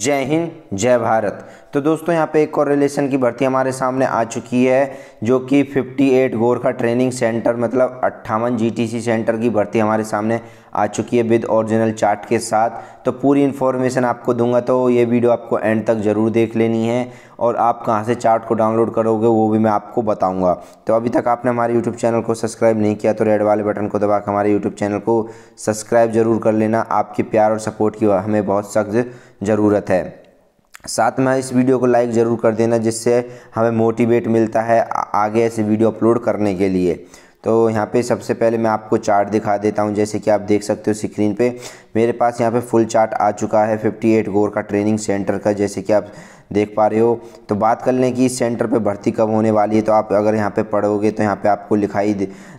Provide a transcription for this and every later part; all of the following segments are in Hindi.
जय हिंद जय भारत तो दोस्तों यहाँ पे एक और रिलेशन की भर्ती हमारे सामने आ चुकी है जो कि 58 गोरखा ट्रेनिंग सेंटर मतलब अट्ठावन जीटीसी सेंटर की भर्ती हमारे सामने आ चुकी है विद ओरिजिनल चार्ट के साथ तो पूरी इन्फॉर्मेशन आपको दूंगा तो ये वीडियो आपको एंड तक ज़रूर देख लेनी है और आप कहाँ से चार्ट को डाउनलोड करोगे वो भी मैं आपको बताऊँगा तो अभी तक आपने हमारे यूट्यूब चैनल को सब्सक्राइब नहीं किया तो रेड वाले बटन को दबा हमारे यूट्यूब चैनल को सब्सक्राइब ज़रूर कर लेना आपके प्यार और सपोर्ट की हमें बहुत सख्त ज़रूरत है साथ में इस वीडियो को लाइक ज़रूर कर देना जिससे हमें मोटिवेट मिलता है आगे ऐसे वीडियो अपलोड करने के लिए तो यहाँ पे सबसे पहले मैं आपको चार्ट दिखा देता हूँ जैसे कि आप देख सकते हो स्क्रीन पे मेरे पास यहाँ पे फुल चार्ट आ चुका है 58 गोर का ट्रेनिंग सेंटर का जैसे कि आप देख पा रहे हो तो बात कर लें कि इस सेंटर पे भर्ती कब होने वाली है तो आप अगर यहाँ पे पढ़ोगे तो यहाँ पे आपको लिखाई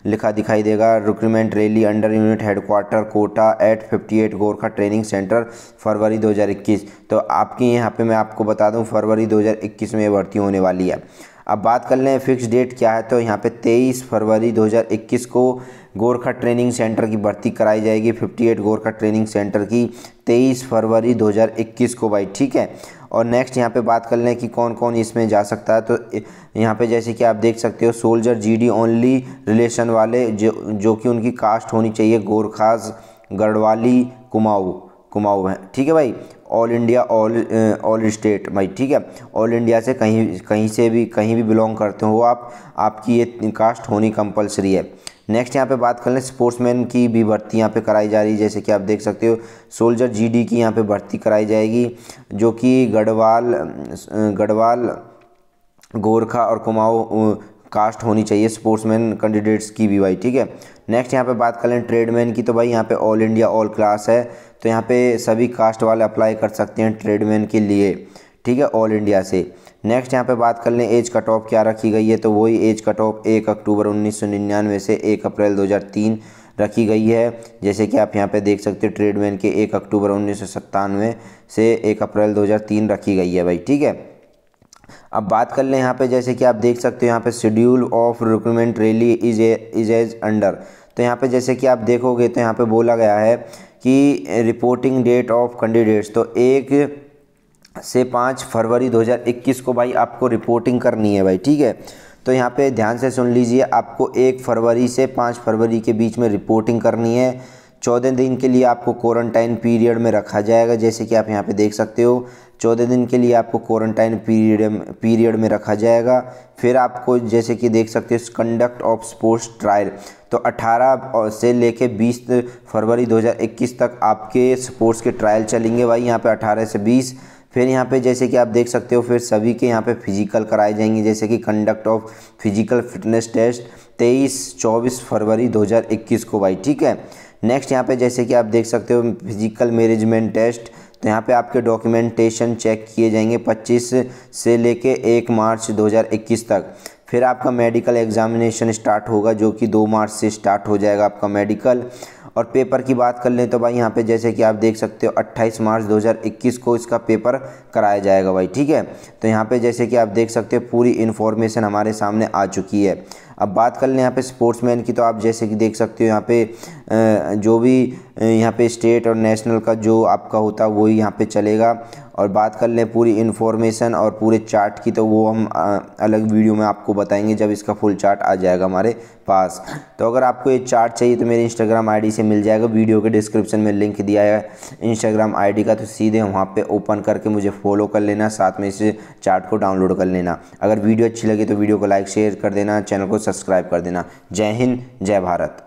लिखा दिखाई देगा recruitment rally under unit headquarter Kota at 58 Gorkha training centre फरवरी 2021 तो आपकी यहाँ पे मैं आपको बता दूँ फरवरी 2021 में भर्ती होने वाली है अब बात कर लें फिक्स डेट क्या है तो यहाँ पे 23 फरवरी 2021 को गोरखा ट्रेनिंग सेंटर की भर्ती कराई जाएगी 58 गोरखा ट्रेनिंग सेंटर की 23 फरवरी 2021 को भाई ठीक है और नेक्स्ट यहाँ पे बात कर लें कि कौन कौन इसमें जा सकता है तो यहाँ पे जैसे कि आप देख सकते हो सोल्जर जीडी ओनली रिलेशन वाले जो जो कि उनकी कास्ट होनी चाहिए गोरखाज गढ़वाली कुमाऊ कुमाऊँ है ठीक है भाई all India all all state भाई ठीक है ऑल इंडिया से कहीं कहीं से भी कहीं भी बिलोंग करते हो आप आपकी ये कास्ट होनी कंपलसरी है नेक्स्ट यहाँ पे बात कर लें स्पोर्ट्समैन की भी भर्ती यहाँ पे कराई जा रही है जैसे कि आप देख सकते हो सोल्जर जीडी की यहाँ पे भर्ती कराई जाएगी जो कि गढ़वाल गढ़वाल गोरखा और कुमाऊँ कास्ट होनी चाहिए स्पोर्ट्समैन कैंडिडेट्स की भी भाई ठीक है नेक्स्ट यहाँ पे बात कर लें ट्रेडमैन की तो भाई यहाँ पे ऑल इंडिया ऑल क्लास है तो यहाँ पे सभी कास्ट वाले अप्लाई कर सकते हैं ट्रेडमैन के लिए ठीक है ऑल इंडिया से नेक्स्ट यहाँ पे बात कर लें एज कट ऑफ क्या रखी गई है तो वही एज कट ऑफ एक अक्टूबर उन्नीस से एक अप्रैल दो रखी गई है जैसे कि आप यहाँ पर देख सकते हो ट्रेडमैन के एक अक्टूबर उन्नीस से एक अप्रैल दो रखी गई है भाई ठीक है अब बात कर लें यहाँ पे जैसे कि आप देख सकते हो यहाँ पे schedule of recruitment rally is is as under तो यहाँ पे जैसे कि आप देखोगे तो यहाँ पे बोला गया है कि रिपोर्टिंग डेट ऑफ कैंडिडेट्स तो एक से पाँच फरवरी 2021 को भाई आपको रिपोर्टिंग करनी है भाई ठीक है तो यहाँ पे ध्यान से सुन लीजिए आपको एक फरवरी से पाँच फरवरी के बीच में रिपोर्टिंग करनी है चौदह दिन के लिए आपको क्वारंटाइन पीरियड में रखा जाएगा जैसे कि आप यहाँ पे देख सकते हो चौदह दिन के लिए आपको क्वारंटाइन पीरियड पीरियड में रखा जाएगा फिर आपको जैसे कि देख सकते हो कंडक्ट ऑफ स्पोर्ट्स ट्रायल तो 18 से लेके 20 फरवरी 2021 तक आपके स्पोर्ट्स के ट्रायल चलेंगे भाई यहाँ पे 18 से 20 फिर यहाँ पे जैसे कि आप देख सकते हो फिर सभी के यहाँ पे फिजिकल कराए जाएंगे जैसे कि conduct of physical fitness test 23 24 फरवरी 2021 को भाई ठीक है नेक्स्ट यहाँ पे जैसे कि आप देख सकते हो फिजिकल मैनेजमेंट टेस्ट तो यहाँ पे आपके डॉक्यूमेंटेशन चेक किए जाएंगे 25 से लेके 1 मार्च 2021 तक फिर आपका मेडिकल एग्जामिनेशन स्टार्ट होगा जो कि 2 मार्च से स्टार्ट हो जाएगा आपका मेडिकल और पेपर की बात कर लें तो भाई यहाँ पे जैसे कि आप देख सकते हो 28 मार्च 2021 को इसका पेपर कराया जाएगा भाई ठीक है तो यहाँ पे जैसे कि आप देख सकते हो पूरी इन्फॉर्मेशन हमारे सामने आ चुकी है अब बात कर लें यहाँ पे स्पोर्ट्समैन की तो आप जैसे कि देख सकते हो यहाँ पे जो भी यहाँ पे स्टेट और नेशनल का जो आपका होता है वही यहाँ पे चलेगा और बात कर लें पूरी इन्फॉर्मेशन और पूरे चार्ट की तो वो हम अलग वीडियो में आपको बताएंगे जब इसका फुल चार्ट आ जाएगा हमारे पास तो अगर आपको ये चार्ट चाहिए तो मेरे इंस्टाग्राम आईडी से मिल जाएगा वीडियो के डिस्क्रिप्शन में लिंक दिया है इंस्टाग्राम आईडी का तो सीधे वहाँ पे ओपन करके मुझे फॉलो कर लेना साथ में इसे चार्ट को डाउनलोड कर लेना अगर वीडियो अच्छी लगे तो वीडियो को लाइक शेयर कर देना चैनल को सब्सक्राइब कर देना जय हिंद जय भारत